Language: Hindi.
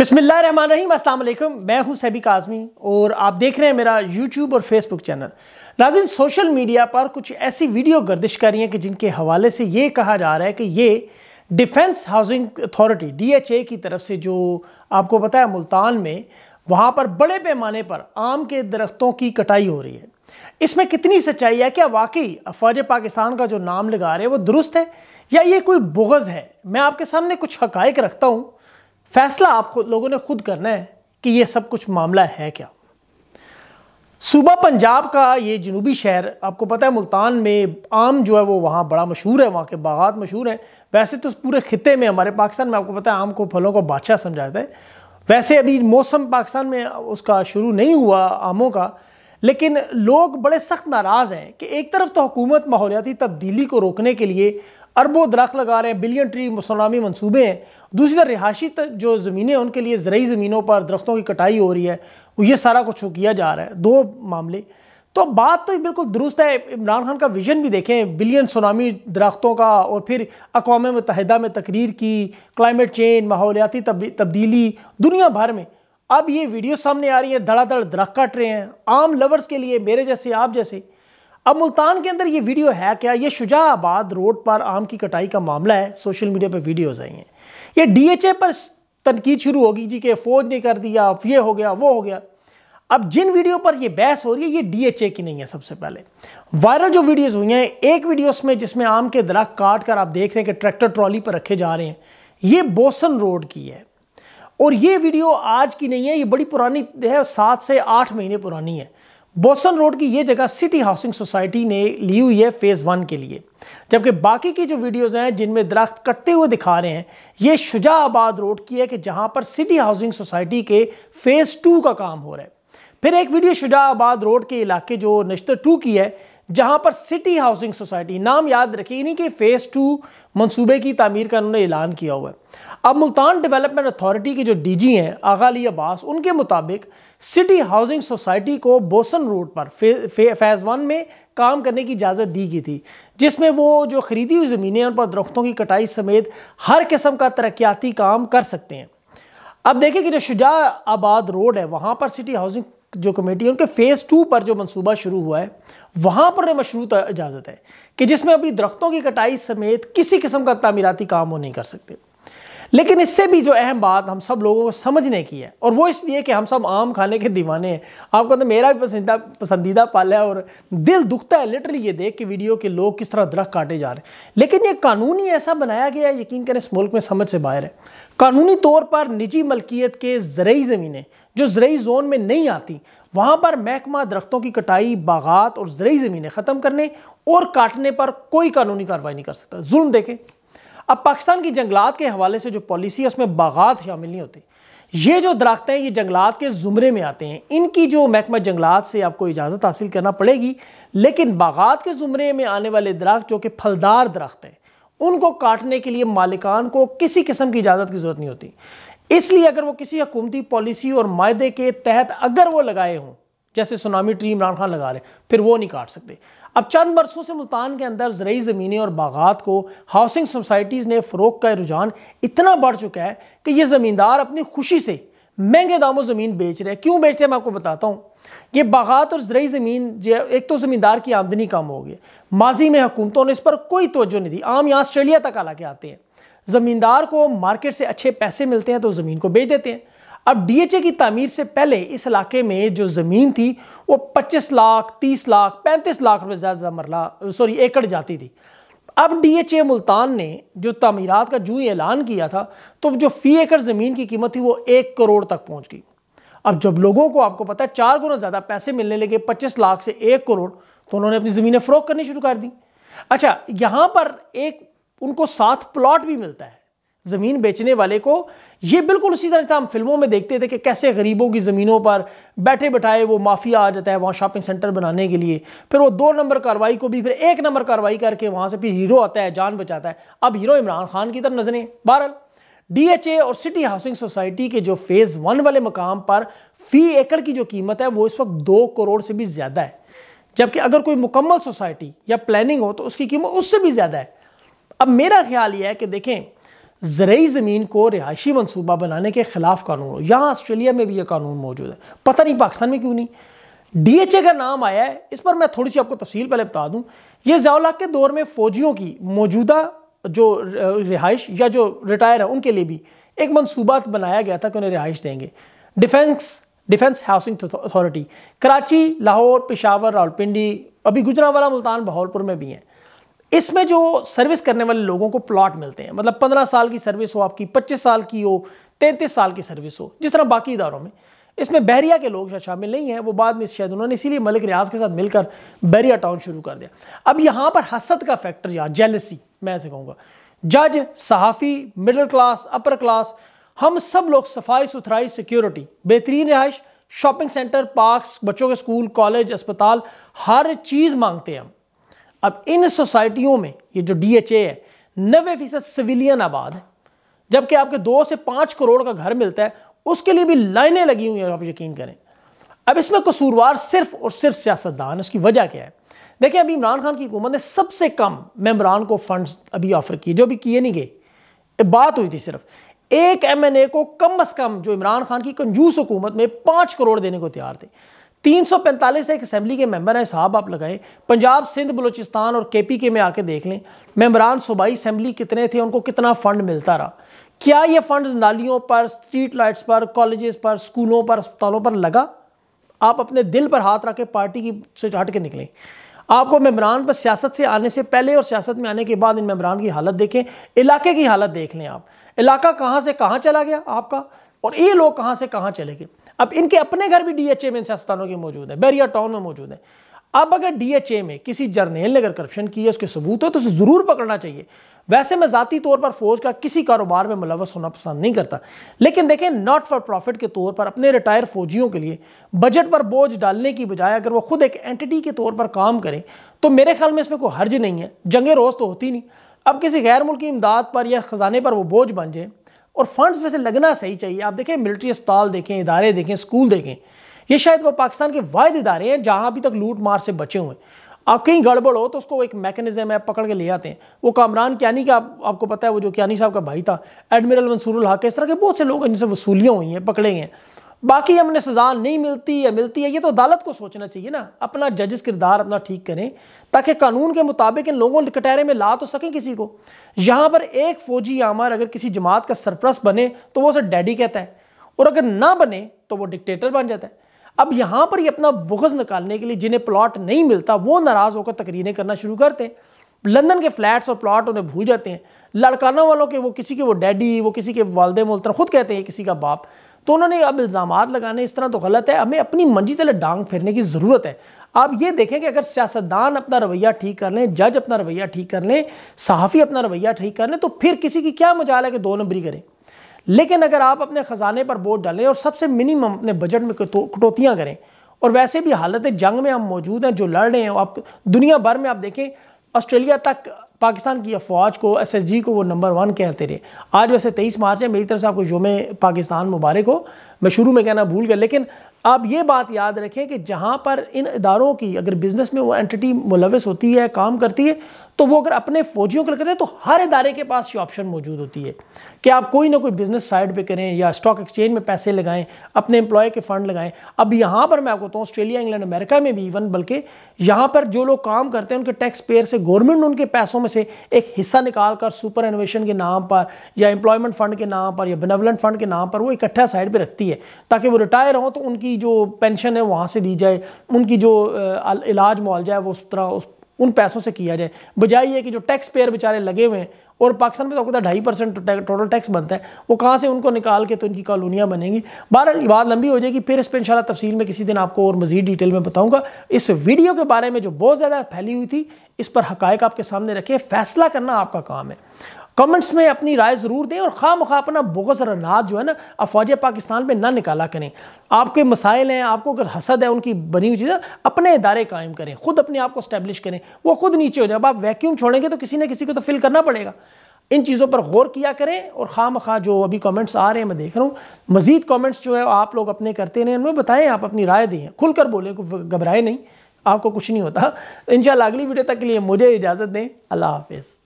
बिसमीम अल्लाम मैं हूं सैबिक आज़मी और आप देख रहे हैं मेरा यूट्यूब और फेसबुक चैनल नाजिन सोशल मीडिया पर कुछ ऐसी वीडियो गर्दिश कर रही हैं कि जिनके हवाले से ये कहा जा रहा है कि ये डिफेंस हाउसिंग अथॉरिटी डीएचए की तरफ से जो आपको पता है मुल्तान में वहाँ पर बड़े पैमाने पर आम के दरख्तों की कटाई हो रही है इसमें कितनी सच्चाई है क्या वाकई अफवाज पाकिस्तान का जो नाम लगा रहे हैं वो दुरुस्त है या ये कोई बोगज़ है मैं आपके सामने कुछ हक़ रखता हूँ फैसला आप खुद लोगों ने खुद करना है कि यह सब कुछ मामला है क्या सूबा पंजाब का ये जनूबी शहर आपको पता है मुल्तान में आम जो है वो वहाँ बड़ा मशहूर है वहाँ के बागात मशहूर हैं वैसे तो पूरे खत्े में हमारे पाकिस्तान में आपको पता है आम को फलों को बादशाह समझाता है वैसे अभी मौसम पाकिस्तान में उसका शुरू नहीं हुआ आमों का लेकिन लोग बड़े सख्त नाराज़ हैं कि एक तरफ तो हुकूमत माहौलियाती तब्दीली को रोकने के लिए अरबों दरख्त लगा रहे हैं बिलियन ट्री मसलामी मनसूबे हैं दूसरी तरफ रिहायशी जो ज़मीनें हैं उनके लिए ज़रूरी ज़मीनों पर दरख्तों की कटाई हो रही है ये सारा कुछ किया जा रहा है दो मामले तो बात तो बिल्कुल दुरुस्त है इमरान खान का विजन भी देखें बिलियन सुनामी दरख्तों का और फिर अकवा मुतहदा में तकरीर की क्लाइमेट चेंज माहौलियाती तब्दीली दुनिया भर में अब ये वीडियो सामने आ रही है धड़ाधड़ दरख कट रहे हैं आम लवर्स के लिए मेरे जैसे आप जैसे अब मुल्तान के अंदर ये वीडियो है क्या ये शुजाबाद रोड पर आम की कटाई का मामला है सोशल मीडिया पर वीडियोज़ आई हैं ये डीएचए पर तनकीद शुरू होगी जी के फ़ौज ने कर दिया अब ये हो गया वो हो गया अब जिन वीडियो पर ये बहस हो रही है ये डीएचए की नहीं है सबसे पहले वायरल जो वीडियोज हुई हैं एक वीडियो में जिसमें आम के दरख्त काट कर आप देख रहे हैं कि ट्रैक्टर ट्रॉली पर रखे जा रहे हैं ये बोसन रोड की है और ये वीडियो आज की नहीं है ये बड़ी पुरानी है सात से आठ महीने पुरानी है बोसन रोड की ये जगह सिटी हाउसिंग सोसाइटी ने ली हुई है फेज़ वन के लिए जबकि बाकी की जो वीडियोज़ हैं जिनमें दरख्त कटते हुए दिखा रहे हैं ये शुजाबाद आबाद रोड की है कि जहाँ पर सिटी हाउसिंग सोसाइटी के फ़ेज़ टू का काम हो रहा है फिर एक वीडियो शुजाबाद आबाद रोड के इलाके जो नश्तर टू की है जहां पर सिटी हाउसिंग सोसाइटी नाम याद रखिए इन्हीं के फेज टू मंसूबे की तमीर का उन्होंने ऐलान किया हुआ है अब मुल्तान डेवलपमेंट अथॉरिटी के जो डीजी हैं आगा अली अब्बास उनके मुताबिक सिटी हाउसिंग सोसाइटी को बोसन रोड पर फे, फे, फैज़ वन में काम करने की इजाज़त दी गई थी जिसमें वो जो खरीदी हुई ज़मीनें उन पर दरख्तों की कटाई समेत हर किस्म का तरक्याती काम कर सकते हैं अब देखिए कि जो शुजा आबाद रोड है वहाँ पर सिटी हाउसिंग जो कमेटी है उनके फेज़ टू पर जो मंसूबा शुरू हुआ है वहाँ पर मशरूत इजाज़त है कि जिसमें अभी दरख्तों की कटाई समेत किसी किस्म का तमीराती काम वो नहीं कर सकते लेकिन इससे भी जो अहम बात हम सब लोगों को समझने की है और वो इसलिए कि हम सब आम खाने के दीवाने हैं आपको तो मेरा भी पसंदीदा पसंदीदा पाल है और दिल दुखता है लिटरली ये देख के वीडियो के लोग किस तरह दरख्त काटे जा रहे हैं लेकिन ये कानूनी ऐसा बनाया गया है यकीन करें इस मुल्क में समझ से बाहर है कानूनी तौर पर निजी मलकियत के ज़रूरी ज़मीनें जो ज़रूरी जोन में नहीं आती वहाँ पर महकमा दरख्तों की कटाई बागात और ज़रूरी ज़मीनें ख़त्म करने और काटने पर कोई कानूनी कार्रवाई नहीं कर सकता जुल्म देखें अब पाकिस्तान की जंगलात के हवाले से जो पॉलिसी है उसमें बागात शामिल नहीं होते ये जो दरख्त हैं ये जंगलात के ज़ुमरे में आते हैं इनकी जो महकमा जंगलात से आपको इजाज़त हासिल करना पड़ेगी लेकिन बागात के ज़ुमरे में आने वाले दरख्त जो कि फलदार दरख्त हैं उनको काटने के लिए मालिकान को किसी किस्म की इजाज़त की ज़रूरत नहीं होती इसलिए अगर वो किसी हकूमती पॉलिसी और माहे के तहत अगर वो लगाए हों जैसे सुनामी ट्री इमरान खान लगा रहे फिर वो नहीं काट सकते अब चंद बरसों से मुल्तान के अंदर ज़रूरी ज़मीनें और बागात को हाउसिंग सोसाइटीज़ ने फ़रोग का रुझान इतना बढ़ चुका है कि ये ज़मींदार अपनी खुशी से महंगे दामों ज़मीन बेच रहे हैं क्यों बेचते हैं मैं आपको बताता हूँ ये बागात और ज़रूरी ज़मीन जो एक तो ज़मींदार की आमदनी कम हो गई माजी में हुकूमतों ने इस पर कोई तोज्जो नहीं दी आम यहाँ ऑस्ट्रेलिया तक हालांकि आते हैं ज़मींदार को मार्केट से अच्छे पैसे मिलते हैं तो ज़मीन को बेच देते हैं अब डीएचए की तमीर से पहले इस इलाके में जो ज़मीन थी वो 25 लाख 30 लाख 35 लाख रुपये ज़्यादा मरला सॉरी एकड़ जाती थी अब डीएचए मुल्तान ने जो तमीरत का जू ऐलान किया था तो जो फ़ी एकड़ ज़मीन की कीमत थी वो एक करोड़ तक पहुँच गई अब जब लोगों को आपको पता है चार गुना ज़्यादा पैसे मिलने लगे पच्चीस लाख से एक करोड़ तो उन्होंने अपनी ज़मीनें फ़रोख करनी शुरू कर दी अच्छा यहाँ पर एक उनको साथ प्लॉट भी मिलता है ज़मीन बेचने वाले को ये बिल्कुल उसी तरह से हम फिल्मों में देखते थे कि कैसे गरीबों की ज़मीनों पर बैठे बैठाए वो माफिया आ जाता है वहाँ शॉपिंग सेंटर बनाने के लिए फिर वो दो नंबर कार्रवाई को भी फिर एक नंबर कार्रवाई करके वहाँ से फिर हीरो आता है जान बचाता है अब हीरो इमरान खान की तरफ नजरें एच डीएचए और सिटी हाउसिंग सोसाइटी के जो फेज़ वन वाले मकाम पर फ़ी एकड़ की जो कीमत है वो इस वक्त दो करोड़ से भी ज़्यादा है जबकि अगर कोई मुकम्मल सोसाइटी या प्लानिंग हो तो उसकी कीमत उससे भी ज़्यादा है अब मेरा ख्याल यह है कि देखें ज़रूरी ज़मीन को रिहायशी मनसूबा बनाने के ख़िलाफ़ कानून हो यहाँ ऑस्ट्रेलिया में भी ये कानून मौजूद है पता नहीं पाकिस्तान में क्यों नहीं डीएचए का नाम आया है इस पर मैं थोड़ी सी आपको तफसील पहले बता दूँ ये जयाला के दौर में फौजियों की मौजूदा जो रिहाइश या जो रिटायर है उनके लिए भी एक मनसूबा बनाया गया था कि उन्हें रिहाइश देंगे defence defence housing authority Karachi Lahore Peshawar Rawalpindi अभी गुजरावाला मुल्तान बहावलपुर में भी हैं इसमें जो सर्विस करने वाले लोगों को प्लॉट मिलते हैं मतलब पंद्रह साल की सर्विस हो आपकी पच्चीस साल की हो तैंतीस साल की सर्विस हो जिस तरह बाकी इदारों में इसमें बहरिया के लोग शायद शामिल नहीं हैं वो बाद में शायद उन्होंने इसीलिए मलिक रियाज के साथ मिलकर बहरिया टाउन शुरू कर दिया अब यहाँ पर हसद का फैक्टर या जेलसी मैं ऐसे कहूँगा जज सहाफ़ी मिडिल क्लास अपर क्लास हम सब लोग सफाई सुथराई सिक्योरिटी बेहतरीन रहाइश शॉपिंग सेंटर पार्क्स बच्चों के स्कूल कॉलेज अस्पताल हर चीज़ मांगते हैं हम अब इन सोसाइटियों में ये जो डीएचए है नबे फीसद सिविलियन आबाद है जबकि आपके दो से पाँच करोड़ का घर मिलता है उसके लिए भी लाइनें लगी हुई हैं आप यकीन करें अब इसमें कसूरवार सिर्फ और सिर्फ सियासतदान उसकी वजह क्या है देखिए अभी इमरान खान की हुकूमत ने सबसे कम मेम्बरान को फंड्स अभी ऑफर किए जो भी किए नहीं गए बात हुई थी सिर्फ एक एम एन ए को कम अज कम जो इमरान खान की कंजूस हुकूमत में पाँच करोड़ देने को तैयार थे 345 एक असम्बली के मेंबर हैं साहब आप लगाए पंजाब सिंध बलूचिस्तान और केपीके में आके देख लें मेम्बरान सूबाई असम्बली कितने थे उनको कितना फ़ंड मिलता रहा क्या ये फ़ंड नालियों पर स्ट्रीट लाइट्स पर कॉलेजेस पर स्कूलों पर अस्पतालों पर लगा आप अपने दिल पर हाथ रख के पार्टी की से हट के निकलें आपको मेम्बरान पर सियासत से आने से पहले और सियासत में आने के बाद इन मेम्बरान की हालत देखें इलाके की हालत देख लें आप इलाका कहाँ से कहाँ चला गया आपका और ये लोग कहाँ से कहाँ चले गए अब इनके अपने घर भी डीएचए में इन सियासतानों के मौजूद है बैरिया टाउन में मौजूद है अब अगर डीएचए में किसी जर्नेल ने अगर करप्शन की है उसके सबूत हो तो उसे ज़रूर पकड़ना चाहिए वैसे मैं ज़ाती तौर पर फौज का किसी कारोबार में मुलवस होना पसंद नहीं करता लेकिन देखें नॉट फॉर प्रॉफिट के तौर पर अपने रिटायर फौजियों के लिए बजट पर बोझ डालने की बजाय अगर वो खुद एक एंटिटी के तौर पर काम करें तो मेरे ख्याल में इसमें कोई हर्ज नहीं है जंगे रोज़ तो होती नहीं अब किसी गैर मुल्की इमदाद पर या ख़जाने पर वो बोझ बन जाए और फंड्स वैसे लगना सही चाहिए आप देखें मिलिट्री अस्पताल देखें इदारे देखें स्कूल देखें ये शायद वो पाकिस्तान के वायद इदारे हैं जहाँ अभी तक लूट मार से बचे हुए आप कहीं गड़बड़ हो तो उसको एक मैकेनिज्म है पकड़ के ले आते हैं वो कामरान क्यानी का आप, आपको पता है वो जो क्यानी साहब का भाई था एडमिरल मंसूर हक इस तरह के बहुत से लोग हैं जिनसे वसूलियाँ हुई हैं पकड़े हैं बाकी हमने सजा नहीं मिलती या मिलती है ये तो अदालत को सोचना चाहिए ना अपना जजस किरदार अपना ठीक करें ताकि कानून के मुताबिक इन लोगों कटहरे में ला तो सकें किसी को यहाँ पर एक फौजी आमर अगर किसी जमात का सरप्रस्त बने तो वो उसे डैडी कहता है और अगर ना बने तो वो डिक्टेटर बन जाता है अब यहाँ पर ही अपना बुगज निकालने के लिए जिन्हें प्लॉट नहीं मिलता वो नाराज़ होकर तकरीरें करना शुरू करते हैं लंदन के फ्लैट्स और प्लॉट उन्हें भूल जाते हैं लड़काना वालों के वो किसी के वो डैडी वो किसी के वालदे मोलतर खुद कहते हैं किसी का बाप तो उन्होंने अब इल्ज़ाम लगाने इस तरह तो गलत है हमें अपनी मंजी तले डांग फिरने की ज़रूरत है आप ये देखें कि अगर सियासतदान अपना रवैया ठीक कर लें जज अपना रवैया ठीक कर लें सहाफ़ी अपना रवैया ठीक कर लें तो फिर किसी की क्या मजाल है कि दो नंबरी करें लेकिन अगर आप अपने ख़जाने पर बोझ डालें और सबसे मिनिमम अपने बजट में कटौतियाँ करें और वैसे भी हालत जंग में हम मौजूद हैं जो लड़ रहे हैं आप दुनिया भर में आप देखें ऑस्ट्रेलिया तक पाकिस्तान की अफवाज को एस एस जी को वो नंबर वन कहते रहे आज वैसे तेईस मार्च है मेरी तरफ से आपको योम पाकिस्तान मुबारक हो मैं शुरू में कहना भूल गया लेकिन आप ये बात याद रखें कि जहाँ पर इन इदारों की अगर बिज़नेस में वो एंटिटी मुलविस होती है काम करती है तो वो अगर अपने फौजियों को करें तो हर इदारे के पास ये ऑप्शन मौजूद होती है कि आप कोई ना कोई बिज़नेस साइड पे करें या स्टॉक एक्सचेंज में पैसे लगाएं अपने एम्प्लॉय के फंड लगाएं अब यहाँ पर मैं आपको बताऊँ ऑस्ट्रेलिया इंग्लैंड अमेरिका में भी इवन बल्कि यहाँ पर जो लोग काम करते हैं उनके टैक्स पेयर से गवर्नमेंट उनके पैसों में से एक हिस्सा निकाल कर सुपर इनोवेशन के नाम पर या एम्प्लॉयमेंट फंड के नाम पर या बेनवलेंट फंड के नाम पर वो इकट्ठा साइड पर रखती है ताकि वो रिटायर हों तो उनकी उनकी जो पेंशन है वहाँ से दी जाए उनकी जो इलाज मुआवजा है वो उस तरह उस उन पैसों से किया जाए बजाय ये कि जो टैक्स पेयर बेचारे लगे हुए हैं और पाकिस्तान में तो आपको ढाई परसेंट टोटल टैक्स बनता है वो कहाँ से उनको निकाल के तो इनकी कॉलोनियाँ बनेंगी बहरहाल बात लंबी हो जाएगी फिर इस पर इंशाल्लाह तफसील में किसी दिन आपको और मजीद डिटेल में बताऊँगा इस वीडियो के बारे में जो बहुत ज़्यादा फैली हुई थी इस पर हकायक आपके सामने रखे फैसला करना आपका काम है कमेंट्स में अपनी राय ज़रूर दें और खाम खा अपना बोगस रनात जो है ना अफवाज पाकिस्तान पर ना निकाला करें आपके मसाइल हैं आपको अगर हसद है उनकी बनी हुई चीज़ें अपने इदारे कायम करें खुद अपने आप को स्टैब्लिश करें वो खुद नीचे हो जाए अब आप वैक्यूम छोड़ेंगे तो किसी ना किसी को तो फिल करना पड़ेगा इन चीज़ों पर गौर किया करें और खाम खा जो अभी कमेंट्स आ रहे हैं मैं देख रहा हूँ मज़ीद कमेंट्स जो है आप लोग अपने करते रहे उनमें बताएं आप अपनी राय दें खुलकर बोलें घबराए नहीं आपको कुछ नहीं होता इन अगली वीडियो तक के लिए मुझे इजाज़त दें अल्लाह हाफिज़